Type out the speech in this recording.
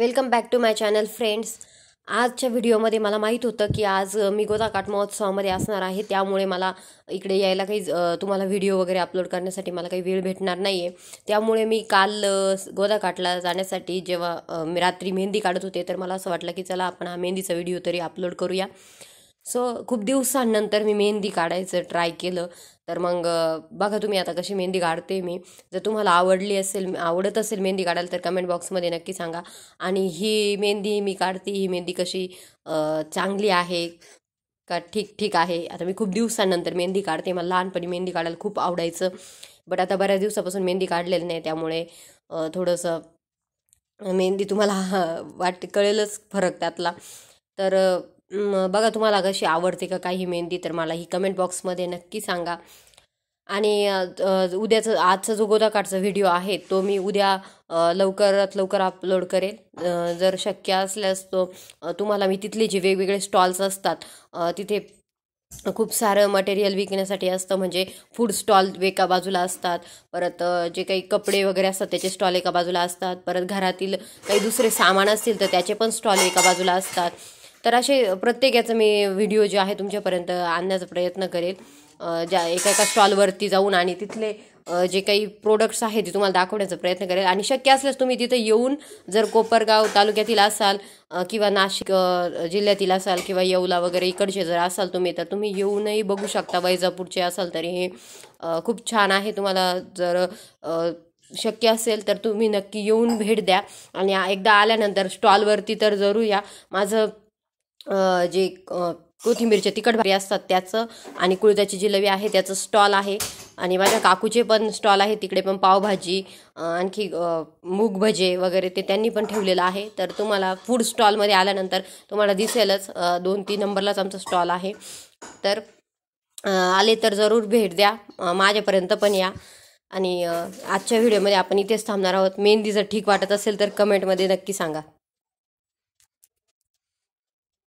welcome back to my channel friends आजच्या व्हिडिओमध्ये मला माहीत होतं की आज मी काट महोत्सवामध्ये असणार आहे त्यामुळे मला इकडे यायला काही तुम्हाला व्हिडिओ वगैरे अपलोड करण्यासाठी मला काही वेळ भेटणार नाही आहे त्यामुळे मी काल गोदाकाटला जाण्यासाठी जेव्हा मी रात्री मेहंदी काढत होते तर मला असं वाटलं की चला आपण हा मेहंदीचा व्हिडिओ तरी अपलोड करूया सो खूप दिवसांनंतर मी मेहंदी काढायचं ट्राय केलं तर मग बघा तुम्ही आता कशी मेहंदी काढते मी जर तुम्हाला आवडली असेल आवडत असेल मेहंदी काढायला तर कमेंट बॉक्समध्ये नक्की सांगा आणि ही मेहंदी मी काढते ही मेहंदी कशी चांगली आहे का ठीक ठीक आहे आता मी खूप दिवसांनंतर मेहंदी काढते मला लहानपणी मेहंदी काढायला खूप आवडायचं बट आता बऱ्याच दिवसापासून मेहंदी काढलेलं नाही त्यामुळे थोडंसं मेहंदी तुम्हाला वाट कळेलच फरक त्यातला तर बघा तुम्हाला कशी आवडते का काही मेहंदी तर मला ही कमेंट बॉक्समध्ये नक्की सांगा आणि उद्याचं आजचा जो गोदाकाठचा व्हिडिओ आहे तो मी उद्या लवकरात लवकर अपलोड करेल जर शक्य असल्यास तो तुम्हाला मी तिथले जे वेगवेगळे स्टॉल्स असतात तिथे खूप सारं मटेरियल विकण्यासाठी असतं म्हणजे फूड स्टॉल एका बाजूला असतात परत जे काही कपडे वगैरे असतात त्याचे स्टॉल एका बाजूला असतात परत घरातील काही दुसरे सामान असतील तर त्याचे पण स्टॉल एका बाजूला असतात तर असे प्रत्येक याचं मी व्हिडिओ जे आहे तुमच्यापर्यंत आणण्याचा प्रयत्न करेल ज्या एका एका स्टॉलवरती जाऊन आणि तिथले जे काही प्रोडक्ट्स आहेत ते तुम्हाला दाखवण्याचा प्रयत्न करेल आणि शक्य असल्यास तुम्ही तिथे येऊन जर कोपरगाव तालुक्यातील असाल किंवा नाशिक जिल्ह्यातील असाल किंवा येवला वगैरे इकडचे जर असाल तुम्ही तर तुम्ही येऊनही बघू शकता वैजापूरचे असाल तरी हे खूप छान आहे तुम्हाला जर शक्य असेल तर तुम्ही नक्की येऊन भेट द्या आणि एकदा आल्यानंतर स्टॉलवरती तर जरूर या माझं जे कोथिंबीरच्या तिखट भाजी असतात त्याचं आणि कुळजाची जिलेबी आहे त्याचं स्टॉल आहे आणि माझ्या काकूचे पण स्टॉल आहे तिकडे पण पावभाजी आणखी मूग भजे वगैरे ते त्यांनी पण ठेवलेलं आहे तर तुम्हाला फूड स्टॉलमध्ये आल्यानंतर तुम्हाला दिसेलच दोन तीन नंबरलाच आमचं स्टॉल आहे तर आले तर जरूर भेट द्या माझ्यापर्यंत पण या आणि आजच्या व्हिडिओमध्ये आपण इथेच थांबणार आहोत मेहंदी जर ठीक वाटत असेल तर कमेंटमध्ये नक्की सांगा